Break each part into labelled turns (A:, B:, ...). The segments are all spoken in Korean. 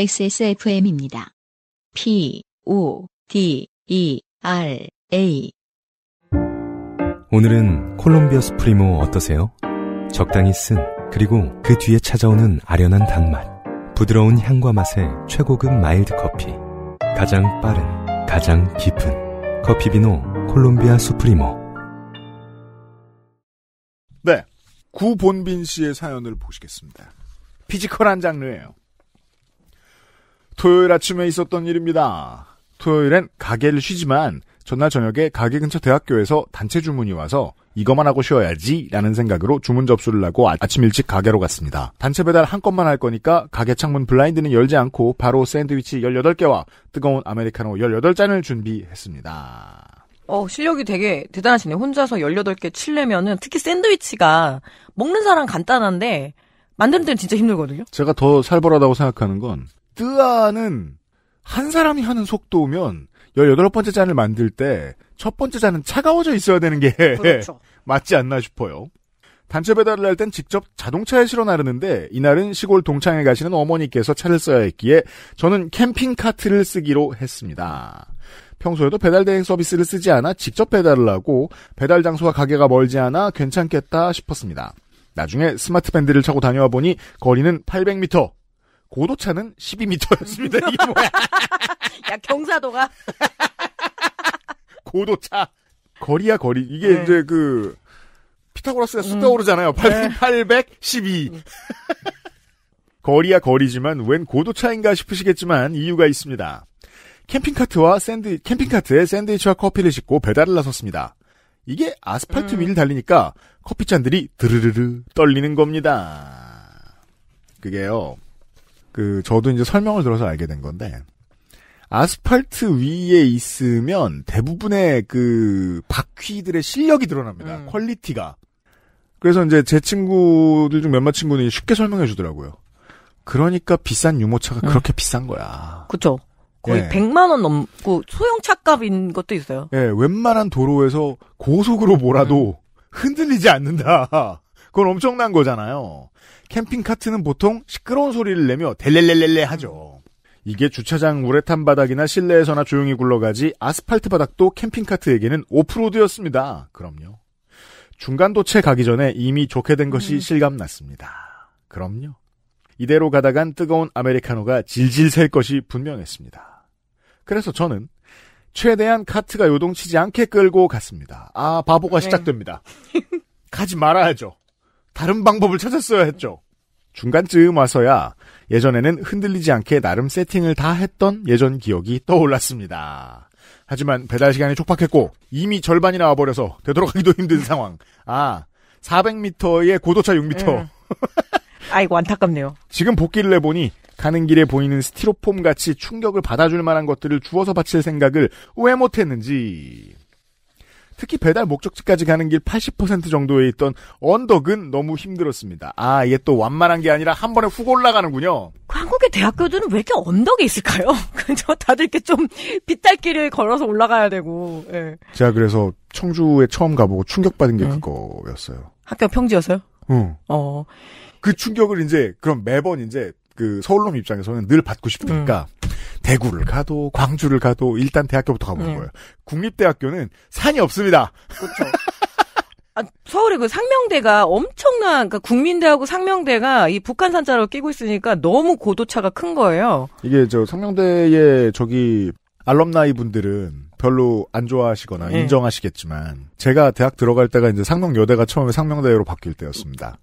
A: XSFM입니다. P, O, D, E, R, A.
B: 오늘은 콜롬비아 스프리모 어떠세요? 적당히 쓴, 그리고 그 뒤에 찾아오는 아련한 단맛. 부드러운 향과 맛의 최고급 마일드 커피. 가장 빠른, 가장 깊은. 커피비노 콜롬비아 수프리모. 네. 구본빈 씨의 사연을 보시겠습니다. 피지컬한 장르예요. 토요일 아침에 있었던 일입니다. 토요일엔 가게를 쉬지만 전날 저녁에 가게 근처 대학교에서 단체 주문이 와서 이것만 하고 쉬어야지 라는 생각으로 주문 접수를 하고 아, 아침 일찍 가게로 갔습니다. 단체 배달 한 건만 할 거니까 가게 창문 블라인드는 열지 않고 바로 샌드위치 18개와 뜨거운 아메리카노 18잔을 준비했습니다.
A: 어, 실력이 되게 대단하시네요. 혼자서 18개 칠려면은 특히 샌드위치가 먹는 사람 간단한데 만드는 데는 진짜 힘들거든요.
B: 제가 더 살벌하다고 생각하는 건 뜨아는 한 사람이 하는 속도면 18번째 잔을 만들 때 첫 번째 잔은 차가워져 있어야 되는 게 그렇죠. 맞지 않나 싶어요. 단체 배달을 할 땐 직접 자동차에 실어 나르는데 이날은 시골 동창에 가시는 어머니께서 차를 써야 했기에 저는 캠핑 카트를 쓰기로 했습니다. 평소에도 배달 대행 서비스를 쓰지 않아 직접 배달을 하고 배달 장소와 가게가 멀지 않아 괜찮겠다 싶었습니다. 나중에 스마트 밴드를 차고 다녀와 보니 거리는 800m, 고도차는 12m였습니다. 이게 뭐야? 야 경사도가 고도차 거리야 거리 이게 네. 이제 그 피타고라스가 쑥 음. 오르잖아요 8, 네. 812 음. 거리야 거리지만 웬 고도차인가 싶으시겠지만 이유가 있습니다. 캠핑카트와 샌드 캠핑카트에 샌드위치와 커피를 싣고 배달을 나섰습니다. 이게 아스팔트 음. 위를 달리니까 커피잔들이 드르르르 떨리는 겁니다. 그게요. 그 저도 이제 설명을 들어서 알게 된 건데 아스팔트 위에 있으면 대부분의 그 바퀴들의 실력이 드러납니다. 음. 퀄리티가. 그래서 이제 제 친구들 중 몇몇 친구는 쉽게 설명해 주더라고요. 그러니까 비싼 유모차가 음. 그렇게 비싼 거야. 그쵸. 거의 예. 100만 원 넘고 소형차
A: 값인 것도 있어요.
B: 예, 웬만한 도로에서 고속으로 몰아도 음. 흔들리지 않는다. 그건 엄청난 거잖아요. 캠핑 카트는 보통 시끄러운 소리를 내며 델렐렐렐레 하죠. 이게 주차장 우레탄 바닥이나 실내에서나 조용히 굴러가지 아스팔트 바닥도 캠핑 카트에게는 오프로드였습니다. 그럼요. 중간 도체 가기 전에 이미 좋게 된 것이 음. 실감났습니다. 그럼요. 이대로 가다간 뜨거운 아메리카노가 질질 셀 것이 분명했습니다. 그래서 저는 최대한 카트가 요동치지 않게 끌고 갔습니다. 아, 바보가 네. 시작됩니다. 가지 말아야죠. 다른 방법을 찾았어야 했죠. 중간쯤 와서야 예전에는 흔들리지 않게 나름 세팅을 다 했던 예전 기억이 떠올랐습니다. 하지만 배달 시간이 촉박했고 이미 절반이 나와버려서 되돌아가기도 힘든 상황. 아, 400m의 고도차 6m. 음. 아이고 안타깝네요. 지금 복귀를 해보니 가는 길에 보이는 스티로폼 같이 충격을 받아줄 만한 것들을 주워서 바칠 생각을 왜 못했는지. 특히 배달 목적지까지 가는 길 80% 정도에 있던 언덕은 너무 힘들었습니다. 아, 이게 또 완만한 게 아니라 한 번에 훅 올라가는군요. 한국의 대학교들은 왜 이렇게 언덕이 있을까요? 그죠? 다들 이렇게 좀 빗달길을 걸어서 올라가야 되고. 예. 제가 그래서 청주에 처음 가보고 충격받은 게 네. 그거였어요. 학교 평지였어요? 응. 어. 그 충격을 이제 그럼 매번 이제 그 서울놈 입장에서는 늘 받고 싶으니까 음. 대구를 가도 광주를 가도 일단 대학교부터 가보는 네. 거예요. 국립대학교는 산이 없습니다. 그렇죠. 아, 서울의
A: 그 상명대가 엄청난 그러니까 국민대하고 상명대가 이 북한산자로 끼고 있으니까 너무 고도차가 큰 거예요.
B: 이게 저 상명대의 저기 알럼나이 분들은 별로 안 좋아하시거나 네. 인정하시겠지만 제가 대학 들어갈 때가 이제 상명여대가 처음에 상명대로 바뀔 때였습니다.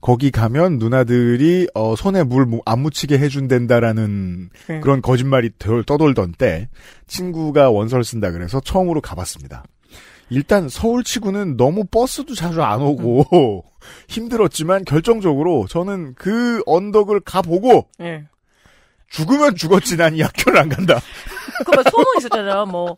B: 거기 가면 누나들이 어, 손에 물 안 묻히게 해준댄다라는 네. 그런 거짓말이 떠돌던 때 친구가 원서를 쓴다 그래서 처음으로 가봤습니다. 일단 서울치고는 너무 버스도 자주 안 오고 음. 힘들었지만 결정적으로 저는 그 언덕을 가보고 네. 죽으면 죽었지 난 이 학교를 안 간다.
A: 그러면 뭐 소문 있었잖아요. 뭐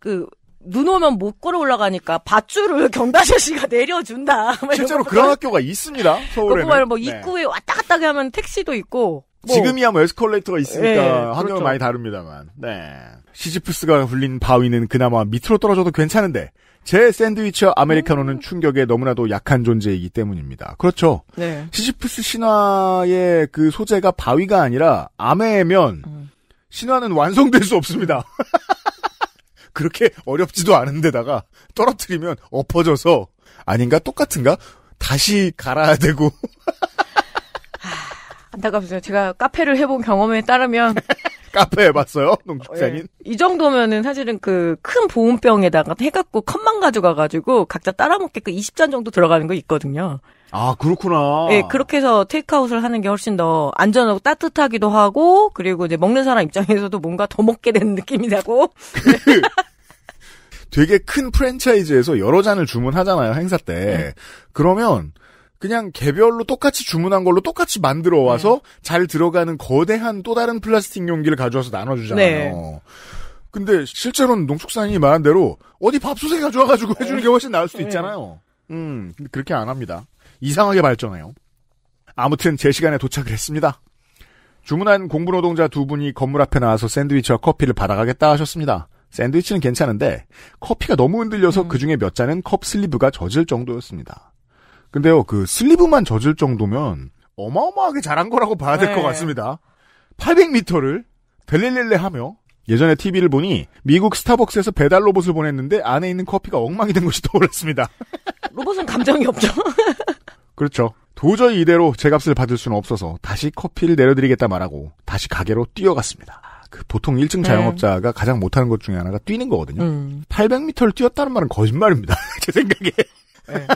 A: 그, 눈 오면 못 걸어 올라가니까 밧줄을 경다저씨가 내려준다. 실제로 그런 학교가 있습니다. 서울에는. 뭐 입구에 네. 왔다 갔다 하면 택시도 있고.
B: 뭐. 지금이야 뭐 에스컬레이터가 있으니까 네, 환경은 그렇죠. 많이 다릅니다만. 네. 시지프스가 굴린 바위는 그나마 밑으로 떨어져도 괜찮은데 제 샌드위치 와 아메리카노는 음. 충격에 너무나도 약한 존재이기 때문입니다. 그렇죠. 네. 시지프스 신화의 그 소재가 바위가 아니라 아메면 음. 신화는 완성될 수 없습니다. 그렇게 어렵지도 않은데다가 떨어뜨리면 엎어져서 아닌가 똑같은가 다시 갈아야 되고.
A: 아, 안타깝습니다. 제가 카페를 해본 경험에 따르면
B: 카페 해봤어요, 어, 농축산인. 예.
A: 이 정도면은 사실은 그 큰 보온병에다가 해갖고 컵만 가져가가지고 각자 따라먹게끔 20잔 그 정도 들어가는 거 있거든요. 아 그렇구나. 예, 그렇게 해서 테이크아웃을 하는 게 훨씬 더 안전하고 따뜻하기도 하고 그리고 이제 먹는 사람 입장에서도 뭔가 더 먹게 되는 느낌이 라고
B: 되게 큰 프랜차이즈에서 여러 잔을 주문하잖아요 행사 때. 네. 그러면 그냥 개별로 똑같이 주문한 걸로 똑같이 만들어 와서 네. 잘 들어가는 거대한 또 다른 플라스틱 용기를 가져와서 나눠주잖아요. 네. 근데 실제로는 농축산이 말한 대로 어디 밥솥에 가져와가지고 네. 해주는 게 훨씬 나을 수도 네. 있잖아요. 음, 그렇게 안 합니다. 이상하게 발전해요. 아무튼 제 시간에 도착을 했습니다. 주문한 공부 노동자 두 분이 건물 앞에 나와서 샌드위치와 커피를 받아가겠다 하셨습니다. 샌드위치는 괜찮은데 커피가 너무 흔들려서 음. 그 중에 몇 잔은 컵 슬리브가 젖을 정도였습니다. 근데요, 그 슬리브만 젖을 정도면 어마어마하게 잘한 거라고 봐야 될것 네. 같습니다. 800m를 델렐렐레 하며 예전에 TV를 보니 미국 스타벅스에서 배달 로봇을 보냈는데 안에 있는 커피가 엉망이 된 것이 떠올랐습니다.
A: 로봇은 감정이
B: 없죠. 그렇죠. 도저히 이대로 제 값을 받을 수는 없어서 다시 커피를 내려드리겠다 말하고 다시 가게로 뛰어갔습니다. 그 보통 1층 자영업자가 네. 가장 못하는 것 중에 하나가 뛰는 거거든요. 음. 800m를 뛰었다는 말은 거짓말입니다. 제 생각에. 네.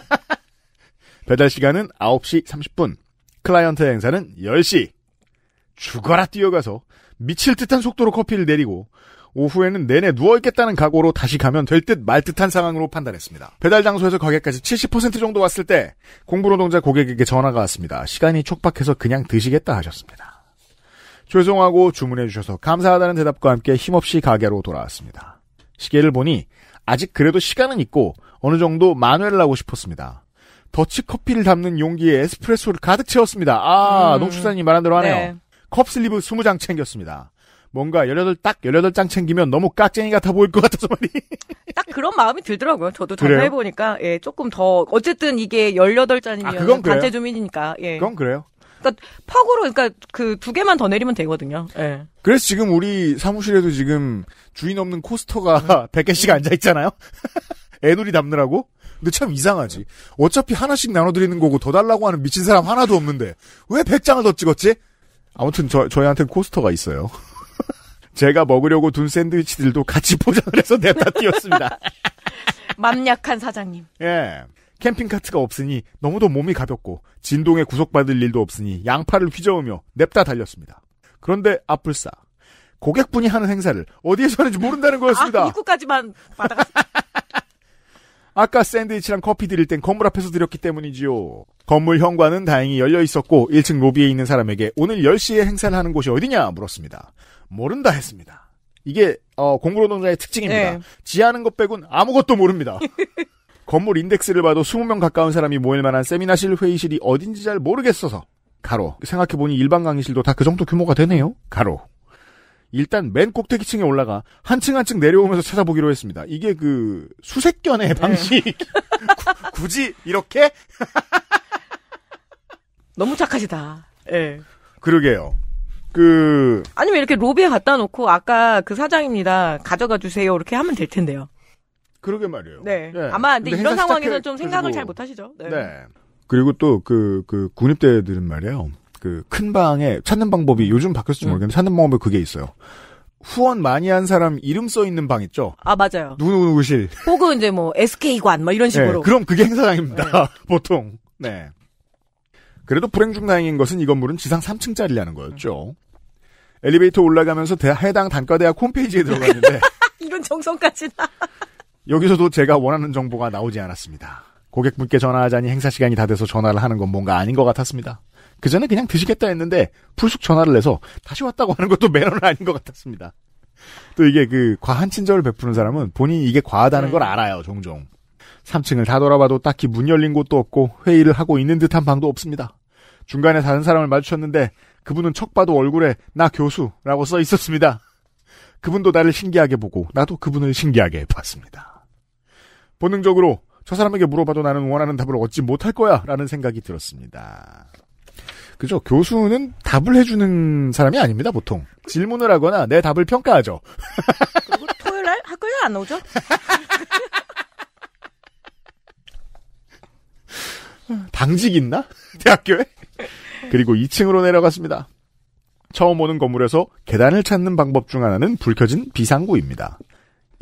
B: 배달 시간은 9시 30분. 클라이언트 행사는 10시. 죽어라 뛰어가서 미칠 듯한 속도로 커피를 내리고 오후에는 내내 누워있겠다는 각오로 다시 가면 될 듯 말 듯한 상황으로 판단했습니다. 배달 장소에서 가게까지 70% 정도 왔을 때 공부노동자 고객에게 전화가 왔습니다. 시간이 촉박해서 그냥 드시겠다 하셨습니다. 죄송하고 주문해주셔서 감사하다는 대답과 함께 힘없이 가게로 돌아왔습니다. 시계를 보니 아직 그래도 시간은 있고 어느 정도 만회를 하고 싶었습니다. 더치 커피를 담는 용기에 에스프레소를 가득 채웠습니다. 아, 음. 농축사님 말한 대로 하네요. 네. 컵 슬리브 20장 챙겼습니다. 뭔가 18, 딱 18장 챙기면 너무 깍쟁이 같아 보일 것 같아서 말이. 딱
A: 그런 마음이 들더라고요. 저도 전화해보니까, 예, 조금
B: 더, 어쨌든
A: 이게 1 8장이면 아, 단체 주민이니까, 예. 그건 그래요. 그러니까 퍽으로 그러니까 그 두 개만 더 내리면 되거든요. 예.
B: 그래서 지금 우리 사무실에도 지금 주인 없는 코스터가 100개씩 앉아 있잖아요. 애놀이 담느라고. 근데 참 이상하지. 어차피 하나씩 나눠드리는 거고 더 달라고 하는 미친 사람 하나도 없는데 왜 100장을 더 찍었지? 아무튼 저, 저희한테는 코스터가 있어요. 제가 먹으려고 둔 샌드위치들도 같이 포장을 해서 냅다 띄웠습니다.
A: 맘약한 사장님.
B: 예. 캠핑카트가 없으니 너무도 몸이 가볍고 진동에 구속받을 일도 없으니 양팔을 휘저으며 냅다 달렸습니다. 그런데 아플싸 고객분이 하는 행사를 어디에서 하는지 모른다는 거였습니다. 아,
A: 입구까지만 받아가.
B: 아까 샌드위치랑 커피 드릴 땐 건물 앞에서 드렸기 때문이지요. 건물 현관은 다행히 열려 있었고 1층 로비에 있는 사람에게 오늘 10시에 행사를 하는 곳이 어디냐 물었습니다. 모른다 했습니다. 이게 어, 공부노동자의 특징입니다. 네. 지하는 것 빼곤 아무것도 모릅니다. 건물 인덱스를 봐도 20명 가까운 사람이 모일 만한 세미나실 회의실이 어딘지 잘 모르겠어서 가로 생각해보니 일반 강의실도 다 그 정도 규모가 되네요 가로 일단 맨 꼭대기층에 올라가 한 층 한 층 내려오면서 찾아보기로 했습니다. 이게 그 수색견의 방식. 네. 구, 굳이 이렇게? 너무 착하시다. 예. 네. 그러게요. 그
A: 아니면 이렇게 로비에 갖다 놓고 아까 그 사장입니다 가져가 주세요 이렇게 하면 될 텐데요.
B: 그러게 말이에요. 네. 네. 아마 근데, 근데 이런 상황에서 는좀 생각을 잘 못하시죠. 네. 네. 그리고 또 그그 그 군입대들은 말이에요. 그 큰 방에 찾는 방법이 요즘 바뀌었을지 음. 모르겠는데 찾는 방법이 그게 있어요. 후원 많이 한 사람 이름 써 있는 방 있죠? 아, 맞아요. 누구누구실.
A: 혹은 이제 뭐 SK관, 뭐 이런 네, 식으로. 네, 그럼
B: 그게 행사장입니다. 네. 보통. 네. 그래도 불행 중 다행인 것은 이 건물은 지상 3층짜리라는 거였죠. 엘리베이터 올라가면서 대, 해당 단과대학 홈페이지에 들어갔는데. 이런
A: 정성까지 나.
B: 여기서도 제가 원하는 정보가 나오지 않았습니다. 고객분께 전화하자니 행사 시간이 다 돼서 전화를 하는 건 뭔가 아닌 것 같았습니다. 그 전에 그냥 드시겠다 했는데 불쑥 전화를 해서 다시 왔다고 하는 것도 매너는 아닌 것 같았습니다. 또 이게 그 과한 친절을 베푸는 사람은 본인이 이게 과하다는 걸 네. 알아요, 종종. 3층을 다 돌아봐도 딱히 문 열린 곳도 없고 회의를 하고 있는 듯한 방도 없습니다. 중간에 다른 사람을 마주쳤는데 그분은 척 봐도 얼굴에 나 교수라고 써 있었습니다. 그분도 나를 신기하게 보고 나도 그분을 신기하게 봤습니다. 본능적으로 저 사람에게 물어봐도 나는 원하는 답을 얻지 못할 거야 라는 생각이 들었습니다. 그죠? 교수는 답을 해주는 사람이 아닙니다, 보통. 질문을 하거나 내 답을 평가하죠.
A: 그리고 토요일 날 학교에 안 오죠?
B: 당직 있나? 대학교에? 그리고 2층으로 내려갔습니다. 처음 오는 건물에서 계단을 찾는 방법 중 하나는 불 켜진 비상구입니다.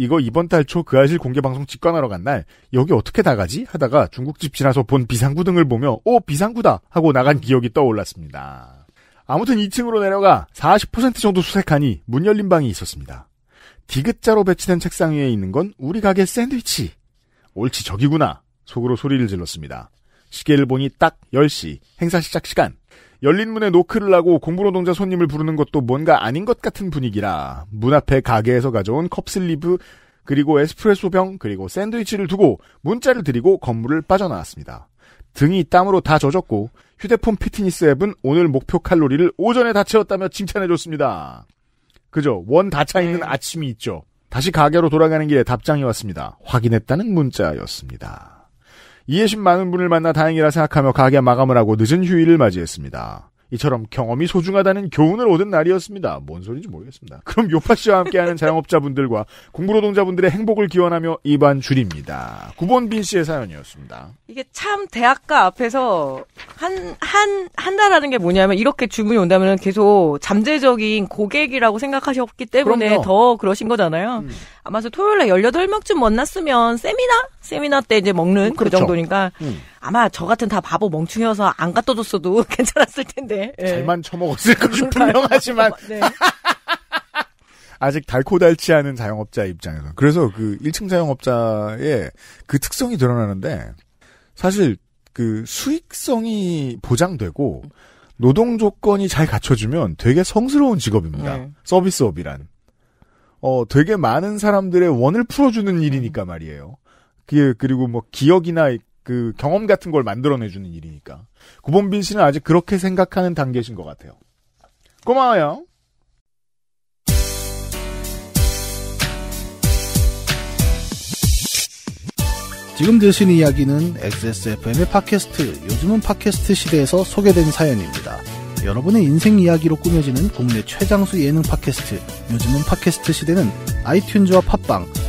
B: 이거 이번 달 초 그 아실 공개 방송 직관하러 간 날 여기 어떻게 나가지 하다가 중국집 지나서 본 비상구 등을 보며 오 비상구다 하고 나간 기억이 떠올랐습니다. 아무튼 2층으로 내려가 40% 정도 수색하니 문 열린 방이 있었습니다. 디귿자로 배치된 책상 위에 있는 건 우리 가게 샌드위치. 옳지 저기구나 속으로 소리를 질렀습니다. 시계를 보니 딱 10시 행사 시작 시간. 열린문에 노크를 하고 공부노동자 손님을 부르는 것도 뭔가 아닌 것 같은 분위기라 문 앞에 가게에서 가져온 컵슬리브 그리고 에스프레소 병 그리고 샌드위치를 두고 문자를 드리고 건물을 빠져나왔습니다. 등이 땀으로 다 젖었고 휴대폰 피트니스 앱은 오늘 목표 칼로리를 오전에 다 채웠다며 칭찬해줬습니다. 그죠? 원다차 있는 네. 아침이 있죠. 다시 가게로 돌아가는 길에 답장이 왔습니다. 확인했다는 문자였습니다. 이해심 많은 분을 만나 다행이라 생각하며 가게 마감을 하고 늦은 휴일을 맞이했습니다. 이처럼 경험이 소중하다는 교훈을 얻은 날이었습니다. 뭔 소리인지 모르겠습니다. 그럼 요파 씨와 함께하는 자영업자분들과 공부노동자분들의 행복을 기원하며 이반 줄입니다. 구본빈 씨의 사연이었습니다.
A: 이게 참 대학가 앞에서 한,
B: 한, 한다라는 게 뭐냐면 이렇게 주문이 온다면 계속
A: 잠재적인 고객이라고 생각하셨기 때문에 그럼요. 더 그러신 거잖아요. 음. 아마 토요일에 18명쯤 만났으면 세미나? 세미나 때 이제 먹는 음, 그렇죠. 그 정도니까 음. 아마 저 같은 다 바보 멍충이어서 안 갖다 줬어도 괜찮았을 텐데. 예. 잘만 처먹었을 것이
B: 분명하지만. 네. 아직 달코달치 않은 자영업자 입장에서. 그래서 그 1층 자영업자의 그 특성이 드러나는데, 사실 그 수익성이 보장되고, 노동 조건이 잘 갖춰지면 되게 성스러운 직업입니다. 네. 서비스업이란. 어, 되게 많은 사람들의 원을 풀어주는 일이니까 말이에요. 그 그리고 뭐 기억이나 그 경험 같은 걸 만들어내주는 일이니까. 구본빈 씨는 아직 그렇게 생각하는 단계신 것 같아요. 고마워요. 지금 드신 이야기는 XSFM의 팟캐스트, 요즘은 팟캐스트 시대에서 소개된 사연입니다. 여러분의 인생 이야기로 꾸며지는 국내 최장수 예능 팟캐스트, 요즘은 팟캐스트 시대는 아이튠즈와 팟빵,